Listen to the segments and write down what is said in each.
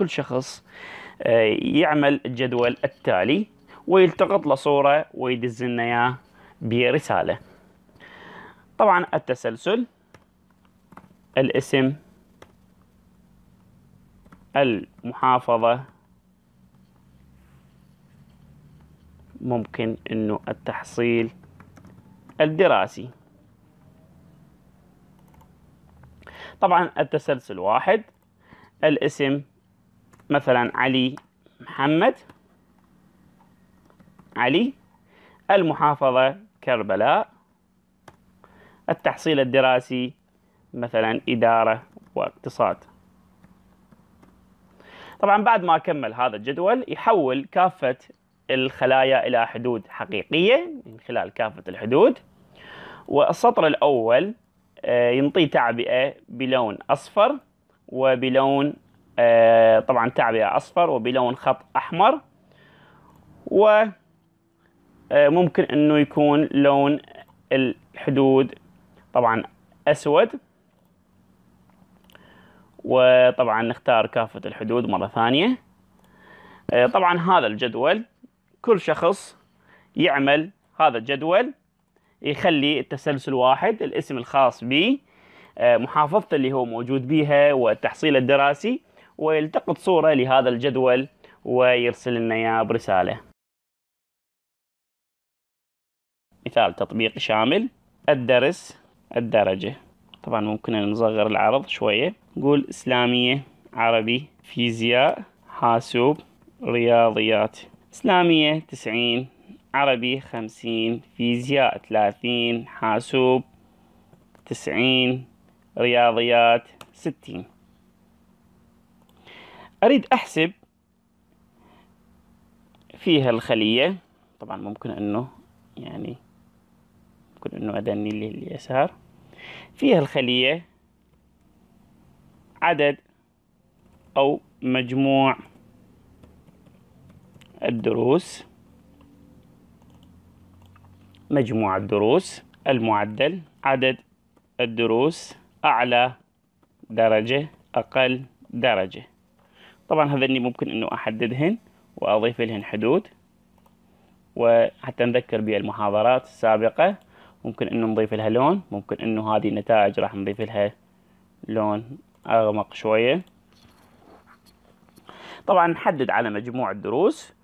كل شخص آه، يعمل الجدول التالي ويلتقط له صورة ويدز لنا اياه برسالة طبعا التسلسل الاسم المحافظة ممكن انه التحصيل الدراسي طبعا التسلسل واحد الاسم مثلا علي محمد علي المحافظة كربلاء التحصيل الدراسي مثلا إدارة واقتصاد طبعا بعد ما أكمل هذا الجدول يحول كافة الخلايا إلى حدود حقيقية من خلال كافة الحدود والسطر الأول آه، ينطي تعبئة بلون أصفر وبلون آه، طبعا تعبئة أصفر وبلون خط أحمر و آه، ممكن أنه يكون لون الحدود طبعا أسود وطبعا نختار كافة الحدود مرة ثانية آه، طبعا هذا الجدول كل شخص يعمل هذا الجدول يخلي التسلسل واحد الاسم الخاص به محافظته اللي هو موجود بيها والتحصيل الدراسي ويلتقط صورة لهذا الجدول ويرسل لنا إياه برسالة مثال تطبيق شامل الدرس الدرجة طبعا ممكن أن نصغر العرض شوية نقول إسلامية عربي فيزياء حاسوب رياضيات إسلامية تسعين عربي خمسين فيزياء ثلاثين حاسوب تسعين رياضيات ستين أريد أحسب فيها الخلية طبعا ممكن أنه يعني ممكن أنه أدني لليسار فيها الخلية عدد أو مجموع الدروس مجموع الدروس المعدل عدد الدروس أعلى درجة أقل درجة طبعا هذني ممكن انه احددهن واضيف لهن حدود وحتى نذكر بالمحاضرات السابقة ممكن انه نضيف لها لون ممكن انه هذه النتائج راح نضيف لها لون اغمق شوية طبعا نحدد على مجموع الدروس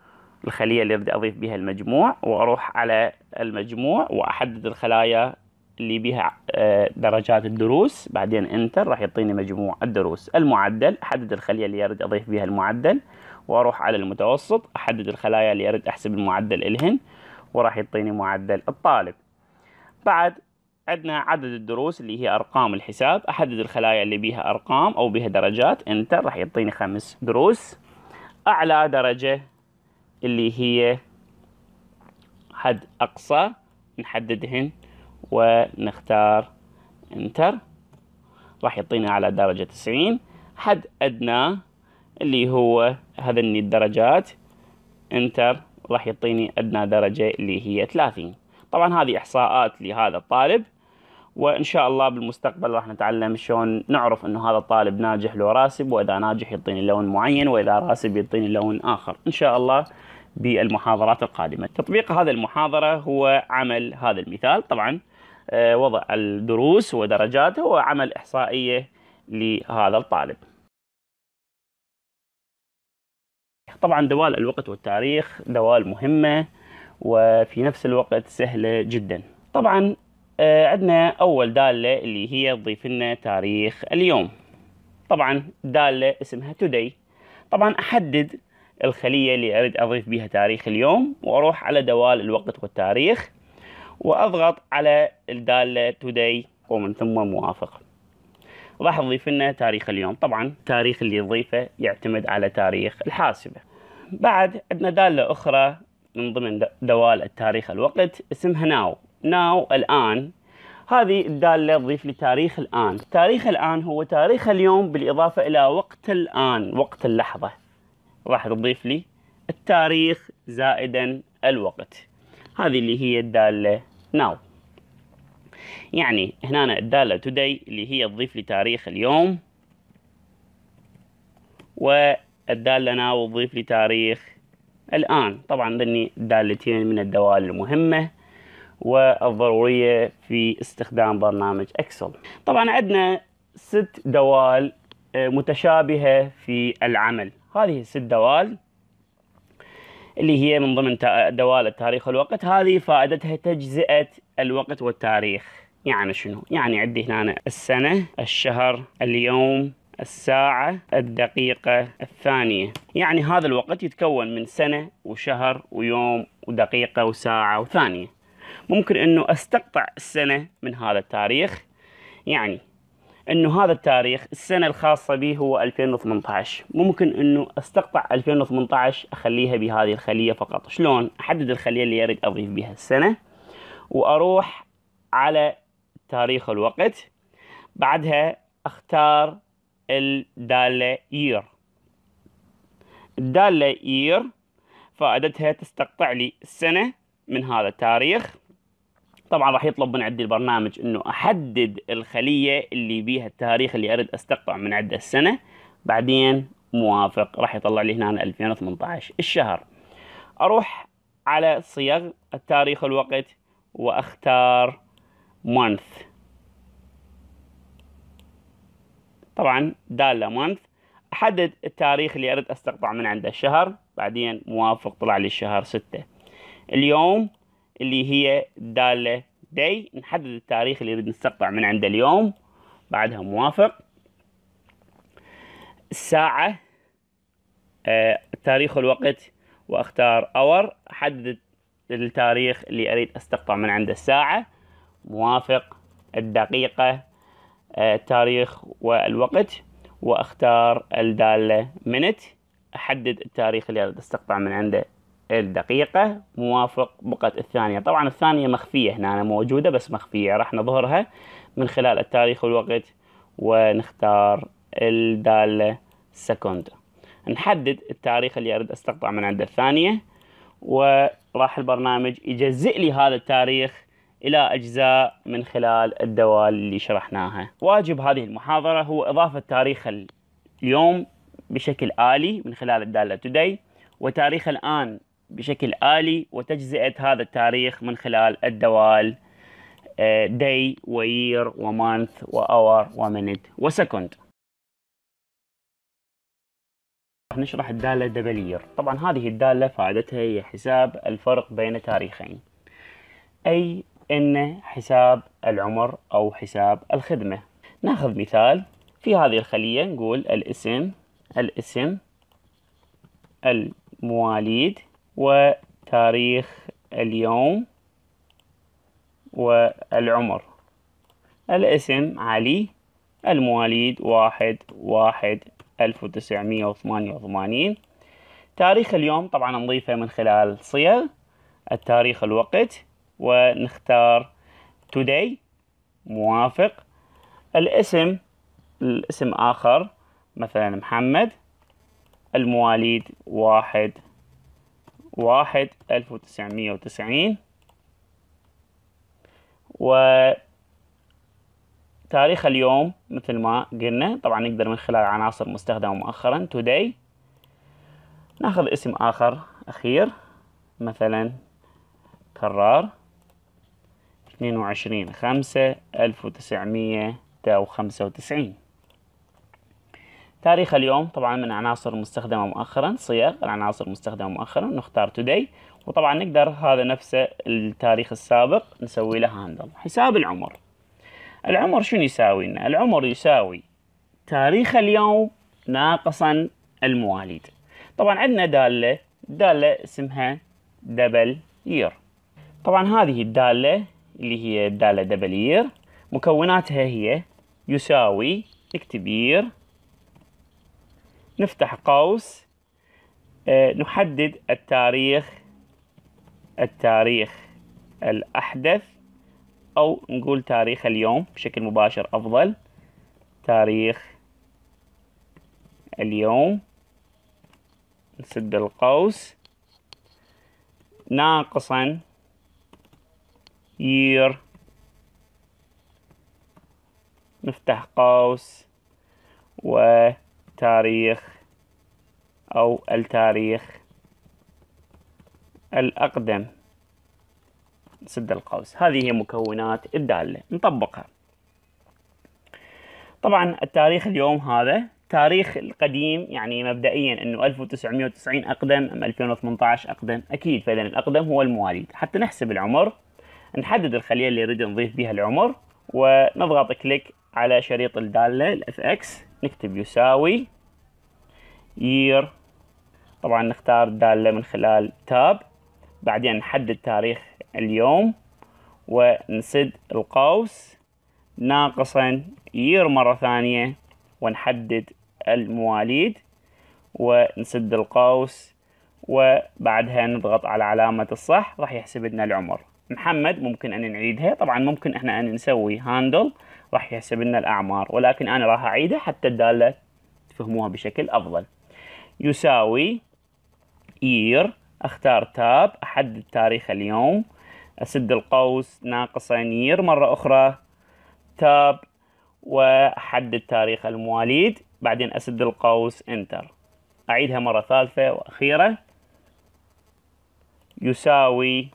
الخلية اللي بدي اضيف بها المجموع واروح على المجموع واحدد الخلايا اللي بها آه، درجات الدروس بعدين انتر راح يعطيني مجموع الدروس المعدل احدد الخليه اللي اريد اضيف بها المعدل واروح على المتوسط احدد الخلايا اللي اريد احسب المعدل الهن وراح يعطيني معدل الطالب بعد عندنا عدد الدروس اللي هي ارقام الحساب احدد الخلايا اللي بها ارقام او بها درجات انتر راح يعطيني خمس دروس اعلى درجه اللي هي حد اقصى نحددهن ونختار انتر راح يعطينا على درجة 90 حد أدنى اللي هو هذني الدرجات انتر راح يعطيني أدنى درجة اللي هي 30 طبعا هذه إحصاءات لهذا الطالب وإن شاء الله بالمستقبل راح نتعلم شلون نعرف أنه هذا الطالب ناجح لو راسب وإذا ناجح يعطيني لون معين وإذا راسب يعطيني لون آخر إن شاء الله بالمحاضرات القادمة تطبيق هذه المحاضرة هو عمل هذا المثال طبعا آه، وضع الدروس ودرجاته وعمل إحصائية لهذا الطالب طبعا دوال الوقت والتاريخ دوال مهمة وفي نفس الوقت سهلة جدا طبعا آه، عندنا أول دالة اللي هي تضيف لنا تاريخ اليوم طبعا دالة اسمها today طبعا أحدد الخلية اللي أريد أضيف بها تاريخ اليوم وأروح على دوال الوقت والتاريخ واضغط على الداله توداي ومن ثم موافق راح اضيف لنا تاريخ اليوم طبعا التاريخ اللي يضيفه يعتمد على تاريخ الحاسبه بعد عندنا داله اخرى من ضمن دوال التاريخ الوقت اسمها ناو ناو الان هذه الدالة تضيف لي تاريخ الآن تاريخ الآن هو تاريخ اليوم بالإضافة إلى وقت الآن وقت اللحظة راح تضيف لي التاريخ زائدا الوقت هذه اللي هي الدالة now يعني هنا الدالة today اللي هي تضيف لتاريخ اليوم والدالة now تضيف لتاريخ الآن طبعا ذني دالتين من الدوال المهمة والضرورية في استخدام برنامج اكسل طبعا عندنا ست دوال آه، متشابهة في العمل هذه الست دوال اللي هي من ضمن دوال التاريخ والوقت هذه فائدتها تجزئة الوقت والتاريخ يعني شنو؟ يعني عندي هنا السنة الشهر اليوم الساعة الدقيقة الثانية يعني هذا الوقت يتكون من سنة وشهر ويوم ودقيقة وساعة وثانية ممكن أنه أستقطع السنة من هذا التاريخ يعني انه هذا التاريخ السنه الخاصه به هو 2018 ممكن انه استقطع 2018 اخليها بهذه الخليه فقط شلون احدد الخليه اللي اريد اضيف بها السنه واروح على تاريخ الوقت بعدها اختار الداله year الداله year فائدتها تستقطع لي السنه من هذا التاريخ طبعا راح يطلب من عندي البرنامج انه احدد الخليه اللي بيها التاريخ اللي اريد استقطع من عده السنه بعدين موافق راح يطلع لي هنا 2018 الشهر اروح على صيغ التاريخ والوقت واختار month طبعا دالة month احدد التاريخ اللي اريد استقطع من عنده الشهر بعدين موافق طلع لي الشهر 6 اليوم اللي هي دالة داي نحدد التاريخ اللي نريد نستقطع من عنده اليوم بعدها موافق الساعة آه، تاريخ الوقت واختار اور احدد التاريخ اللي اريد استقطع من عنده الساعة موافق الدقيقة آه، تاريخ والوقت واختار الدالة منت احدد التاريخ اللي اريد استقطع من عنده الدقيقة موافق بقة الثانية طبعا الثانية مخفية هنا موجودة بس مخفية راح نظهرها من خلال التاريخ والوقت ونختار الدالة سكوند نحدد التاريخ اللي أريد أستقطع من عند الثانية وراح البرنامج يجزئ لي هذا التاريخ إلى أجزاء من خلال الدوال اللي شرحناها واجب هذه المحاضرة هو إضافة تاريخ اليوم بشكل آلي من خلال الدالة today وتاريخ الآن بشكل آلي وتجزئة هذا التاريخ من خلال الدوال داي وير ومانث وأور ومنت وسكند راح نشرح الدالة دبلير طبعا هذه الدالة فائدتها هي حساب الفرق بين تاريخين أي أن حساب العمر أو حساب الخدمة ناخذ مثال في هذه الخلية نقول الاسم الاسم المواليد وتاريخ اليوم والعمر الاسم علي المواليد واحد واحد ألف وتسعمية وثمانية وثمانين تاريخ اليوم طبعا نضيفه من خلال صيغ التاريخ الوقت ونختار today موافق الاسم الاسم آخر مثلا محمد المواليد واحد واحد ألف وتسعمية وتسعين و تاريخ اليوم مثل ما قلنا طبعا نقدر من خلال عناصر مستخدمة مؤخرا today ناخذ اسم آخر أخير مثلا كرار اثنين وعشرين خمسة ألف وتسعمية وخمسة وتسعين تاريخ اليوم طبعا من عناصر مستخدمة مؤخرا صيغ العناصر المستخدمة مؤخرا نختار today وطبعا نقدر هذا نفسه التاريخ السابق نسوي له هاندل حساب العمر العمر شنو يساوي لنا العمر يساوي تاريخ اليوم ناقصا المواليد طبعا عندنا دالة دالة اسمها دبل يير طبعا هذه الدالة اللي هي الدالة دبل يير مكوناتها هي يساوي اكتبير يير نفتح قوس آه، نحدد التاريخ التاريخ الأحدث أو نقول تاريخ اليوم بشكل مباشر أفضل تاريخ اليوم نسد القوس ناقصا year نفتح قوس و تاريخ أو التاريخ الأقدم سد القوس هذه هي مكونات الدالة نطبقها طبعا التاريخ اليوم هذا تاريخ القديم يعني مبدئيا انه 1990 اقدم ام 2018 اقدم اكيد فاذا الاقدم هو المواليد حتى نحسب العمر نحدد الخليه اللي نريد نضيف بها العمر ونضغط كليك على شريط الداله الاف اكس نكتب يساوي year طبعا نختار الدالة من خلال tab بعدين نحدد تاريخ اليوم ونسد القوس ناقصا year مرة ثانية ونحدد المواليد ونسد القوس وبعدها نضغط على علامة الصح راح يحسب لنا العمر محمد ممكن أن نعيدها طبعا ممكن احنا أن نسوي هاندل راح يحسب لنا الأعمار ولكن أنا راح أعيدها حتى الدالة تفهموها بشكل أفضل يساوي يير أختار تاب أحدد تاريخ اليوم أسد القوس ناقصا year مرة أخرى تاب وأحدد تاريخ المواليد بعدين أسد القوس انتر أعيدها مرة ثالثة وأخيرة يساوي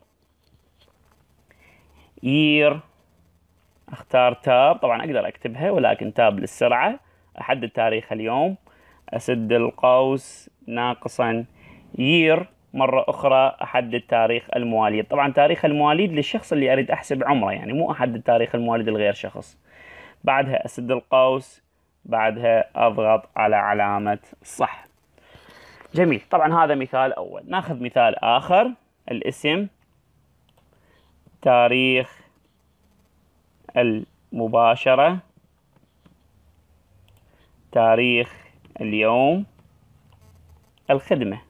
year اختار تاب طبعا اقدر اكتبها ولكن تاب للسرعة احدد تاريخ اليوم اسد القوس ناقصا يير مرة أخرى أحدد تاريخ المواليد طبعا تاريخ المواليد للشخص اللي أريد أحسب عمره يعني مو أحدد تاريخ المواليد لغير شخص بعدها أسد القوس بعدها أضغط على علامة صح جميل طبعا هذا مثال أول ناخذ مثال آخر الاسم تاريخ المباشرة تاريخ اليوم الخدمة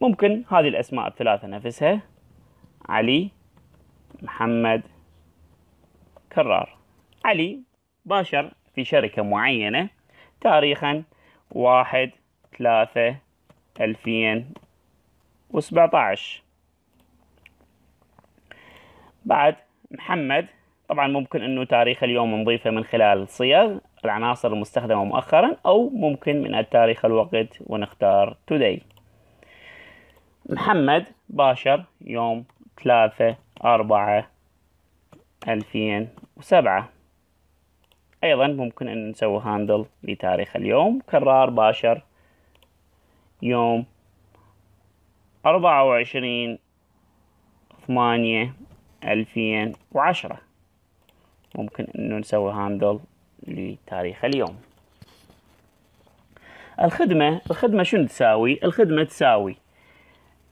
ممكن هذه الأسماء الثلاثة نفسها علي محمد كرار علي باشر في شركة معينة تاريخا واحد ثلاثة ألفين وسبعة عشر بعد محمد طبعا ممكن انه تاريخ اليوم نضيفه من خلال صيغ العناصر المستخدمة مؤخرا او ممكن من التاريخ الوقت ونختار today محمد باشر يوم ثلاثة أربعة ألفين وسبعة أيضا ممكن أن نسوي هاندل لتاريخ اليوم كرار باشر يوم أربعة وعشرين ثمانية ألفين وعشرة ممكن أنه نسوي هاندل لتاريخ اليوم الخدمة الخدمة شنو تساوي؟ الخدمة تساوي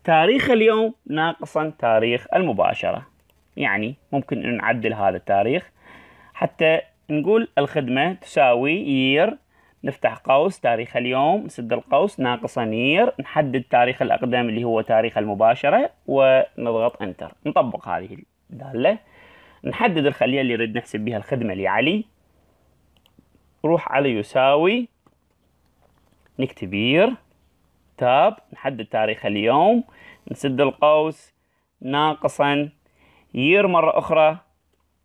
تاريخ اليوم ناقصا تاريخ المباشرة يعني ممكن أن نعدل هذا التاريخ حتى نقول الخدمة تساوي year نفتح قوس تاريخ اليوم نسد القوس ناقصا year نحدد تاريخ الأقدم اللي هو تاريخ المباشرة ونضغط انتر نطبق هذه دالة نحدد الخلية اللي نريد نحسب بها الخدمة لعلي روح على يساوي نكتبير تاب نحدد تاريخ اليوم نسد القوس ناقصا يير مرة أخرى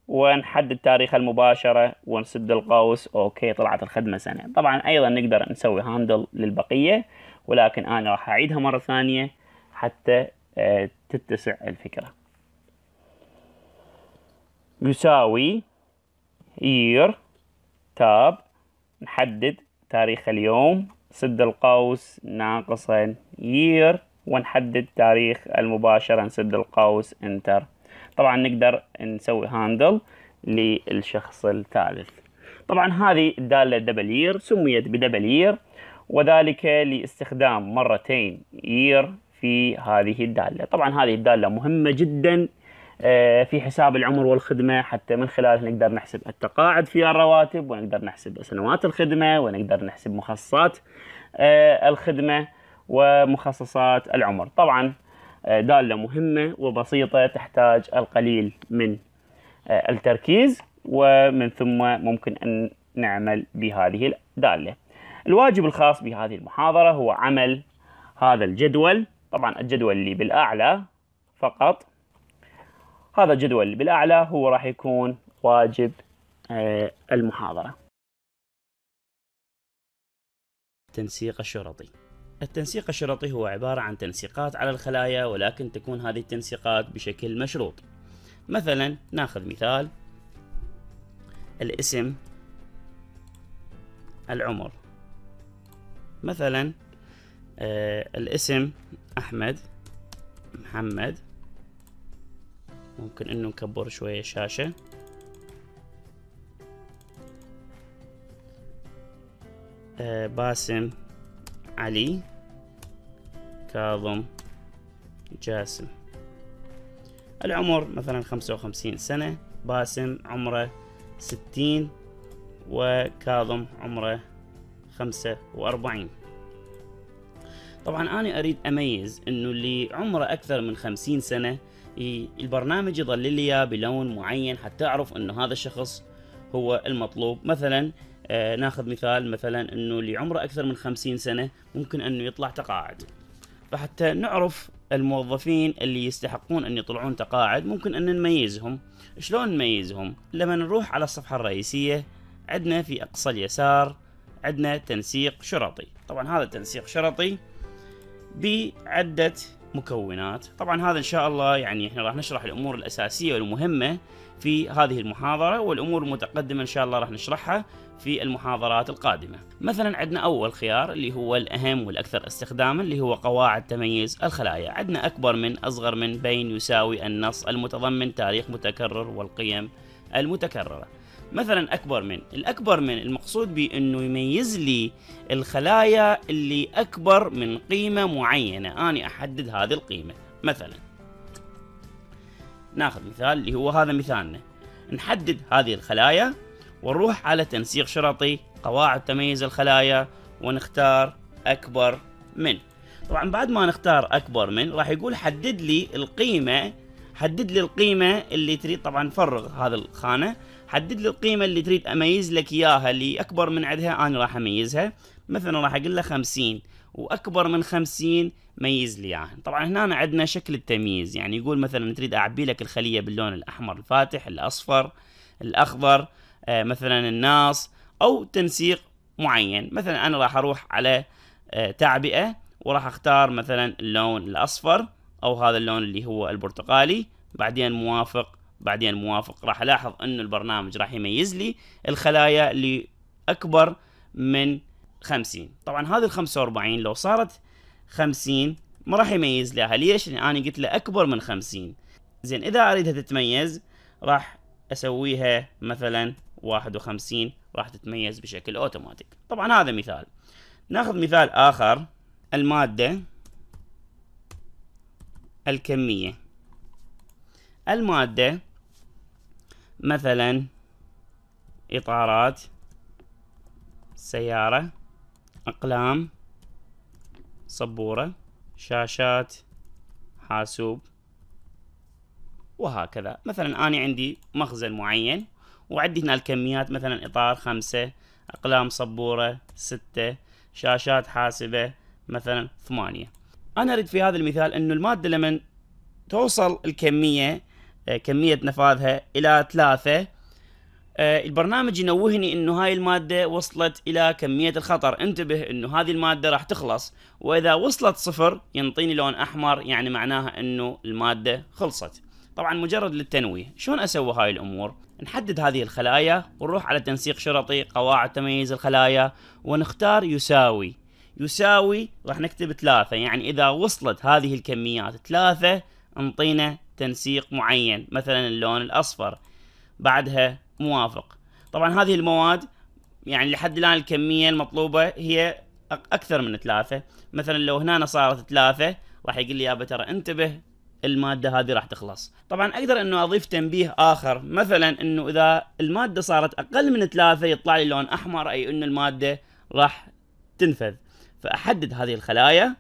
ونحدد تاريخ المباشرة ونسد القوس أوكي طلعت الخدمة سنة طبعا أيضا نقدر نسوي هاندل للبقية ولكن أنا راح أعيدها مرة ثانية حتى آه، تتسع الفكرة يساوي year تاب نحدد تاريخ اليوم سد القوس ناقصا year ونحدد تاريخ المباشرة نسد القوس انتر طبعا نقدر نسوي هاندل للشخص الثالث طبعا هذه الدالة دبل year سميت بدبل year وذلك لاستخدام مرتين year في هذه الدالة طبعا هذه الدالة مهمة جدا آه، في حساب العمر والخدمة حتى من خلاله نقدر نحسب التقاعد في الرواتب ونقدر نحسب سنوات الخدمة ونقدر نحسب مخصصات آه، الخدمة ومخصصات العمر طبعا آه، دالة مهمة وبسيطة تحتاج القليل من التركيز ومن ثم ممكن أن نعمل بهذه الدالة الواجب الخاص بهذه المحاضرة هو عمل هذا الجدول طبعا الجدول اللي بالأعلى فقط هذا الجدول بالأعلى هو راح يكون واجب آه، المحاضرة التنسيق الشرطي التنسيق الشرطي هو عبارة عن تنسيقات على الخلايا ولكن تكون هذه التنسيقات بشكل مشروط مثلا ناخذ مثال الاسم العمر مثلا آه الاسم أحمد محمد ممكن انه نكبر شوية الشاشة آه باسم علي كاظم جاسم العمر مثلا خمسة وخمسين سنة باسم عمره ستين وكاظم عمره خمسة وأربعين طبعا أنا أريد أميز أنه اللي عمره أكثر من خمسين سنة البرنامج يظلل لي اياه بلون معين حتى اعرف انه هذا الشخص هو المطلوب مثلا آه ناخذ مثال مثلا انه اللي عمره اكثر من خمسين سنه ممكن انه يطلع تقاعد فحتى نعرف الموظفين اللي يستحقون ان يطلعون تقاعد ممكن ان نميزهم شلون نميزهم لما نروح على الصفحه الرئيسيه عندنا في اقصى اليسار عندنا تنسيق شرطي طبعا هذا تنسيق شرطي بعده مكونات طبعا هذا ان شاء الله يعني احنا راح نشرح الامور الاساسيه والمهمه في هذه المحاضره والامور المتقدمه ان شاء الله راح نشرحها في المحاضرات القادمه مثلا عندنا اول خيار اللي هو الاهم والاكثر استخداما اللي هو قواعد تميز الخلايا عندنا اكبر من اصغر من بين يساوي النص المتضمن تاريخ متكرر والقيم المتكرره مثلا أكبر من الأكبر من المقصود به أنه يميز لي الخلايا اللي أكبر من قيمة معينة اني أحدد هذه القيمة مثلا ناخذ مثال اللي هو هذا مثالنا نحدد هذه الخلايا ونروح على تنسيق شرطي قواعد تميز الخلايا ونختار أكبر من طبعا بعد ما نختار أكبر من راح يقول حدد لي القيمة حدد لي القيمة اللي تريد طبعا نفرغ هذا الخانة حدد لي القيمه اللي تريد اميز لك اياها اللي اكبر من عندها انا راح اميزها مثلا راح اقول له 50 واكبر من 50 ميز لي اياها طبعا هنا عندنا شكل التمييز يعني يقول مثلا تريد اعبي لك الخليه باللون الاحمر الفاتح الاصفر الاخضر آه مثلا الناص او تنسيق معين مثلا انا راح اروح على آه تعبئه وراح اختار مثلا اللون الاصفر او هذا اللون اللي هو البرتقالي بعدين موافق بعدين موافق راح الاحظ انه البرنامج راح يميز لي الخلايا اللي اكبر من 50 طبعا هذه ال 45 لو صارت 50 ما راح يميز لها ليش؟ لان انا قلت له اكبر من 50 زين اذا اريدها تتميز راح اسويها مثلا 51 راح تتميز بشكل اوتوماتيك طبعا هذا مثال ناخذ مثال اخر المادة الكمية المادة مثلا إطارات سيارة أقلام صبورة شاشات حاسوب وهكذا مثلا أنا عندي مخزن معين وعندي هنا الكميات مثلا إطار خمسة أقلام صبورة ستة شاشات حاسبة مثلا ثمانية أنا أريد في هذا المثال أنه المادة لمن توصل الكمية آه، كمية نفاذها إلى ثلاثة آه، البرنامج ينوهني انه هاي المادة وصلت الى كمية الخطر انتبه انه هذه المادة راح تخلص واذا وصلت صفر ينطيني لون احمر يعني معناها انه المادة خلصت طبعا مجرد للتنويه شلون اسوي هاي الامور نحدد هذه الخلايا ونروح على تنسيق شرطي قواعد تميز الخلايا ونختار يساوي يساوي راح نكتب ثلاثة يعني اذا وصلت هذه الكميات ثلاثة انطينا تنسيق معين مثلا اللون الأصفر بعدها موافق طبعا هذه المواد يعني لحد الآن الكمية المطلوبة هي أكثر من ثلاثة مثلا لو هنا صارت ثلاثة راح يقول لي يابا ترى انتبه المادة هذه راح تخلص طبعا أقدر أنه أضيف تنبيه آخر مثلا أنه إذا المادة صارت أقل من ثلاثة يطلع لي لون أحمر أي أن المادة راح تنفذ فأحدد هذه الخلايا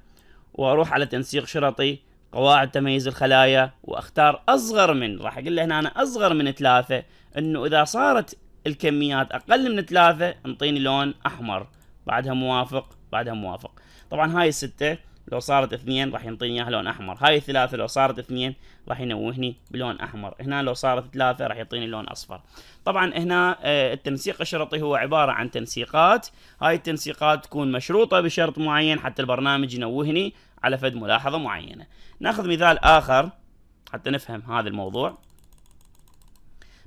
وأروح على تنسيق شرطي قواعد تمييز الخلايا واختار اصغر من راح اقول له هنا أنا اصغر من ثلاثة انه اذا صارت الكميات اقل من ثلاثة انطيني لون احمر بعدها موافق بعدها موافق طبعا هاي الستة لو صارت اثنين راح ينطيني اياها لون احمر هاي الثلاثة لو صارت اثنين راح ينوهني بلون احمر هنا لو صارت ثلاثة راح يعطيني لون اصفر طبعا هنا آه، التنسيق الشرطي هو عبارة عن تنسيقات هاي التنسيقات تكون مشروطة بشرط معين حتى البرنامج ينوهني على فد ملاحظة معينة ناخذ مثال آخر حتى نفهم هذا الموضوع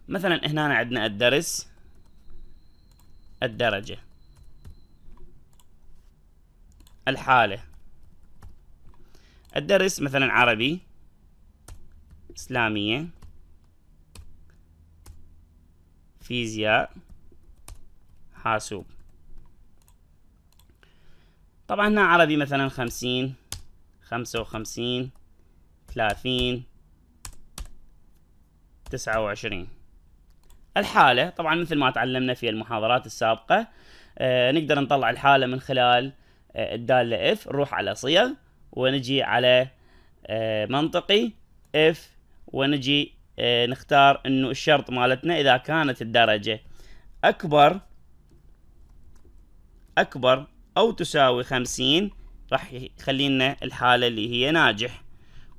مثلا هنا عندنا الدرس الدرجة الحالة الدرس مثلا عربي إسلامية فيزياء حاسوب طبعا هنا عربي مثلا خمسين خمسة وخمسين ثلاثين تسعة وعشرين الحالة طبعا مثل ما تعلمنا في المحاضرات السابقة آه، نقدر نطلع الحالة من خلال آه، الدالة if نروح على صيغ ونجي على آه، منطقي if ونجي نختار انه الشرط مالتنا اذا كانت الدرجة اكبر اكبر او تساوي خمسين راح يخلينا الحالة اللي هي ناجح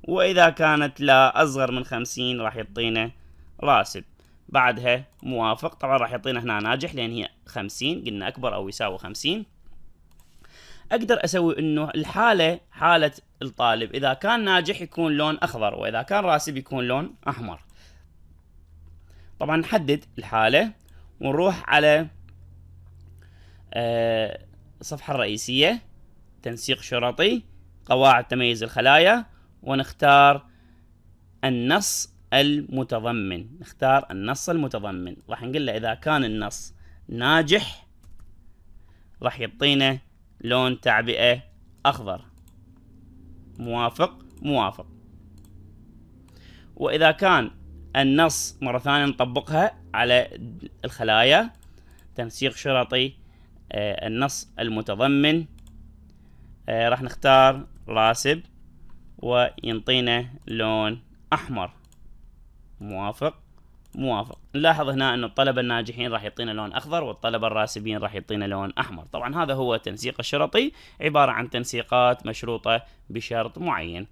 وإذا كانت لا أصغر من خمسين راح يعطينا راسب بعدها موافق طبعا راح يعطينا هنا ناجح لأن هي خمسين قلنا أكبر أو يساوي خمسين أقدر أسوي أنه الحالة حالة الطالب إذا كان ناجح يكون لون أخضر وإذا كان راسب يكون لون أحمر طبعا نحدد الحالة ونروح على الصفحة آه، الرئيسية تنسيق شرطي قواعد تميز الخلايا ونختار النص المتضمن نختار النص المتضمن راح نقول له إذا كان النص ناجح راح يعطينا لون تعبئة أخضر موافق موافق وإذا كان النص مرة ثانية نطبقها على الخلايا تنسيق شرطي آه، النص المتضمن آه راح نختار راسب وينطينا لون احمر موافق موافق نلاحظ هنا أن الطلبة الناجحين راح يعطينا لون أخضر والطلبة الراسبين راح يعطينا لون أحمر طبعا هذا هو التنسيق الشرطي عبارة عن تنسيقات مشروطة بشرط معين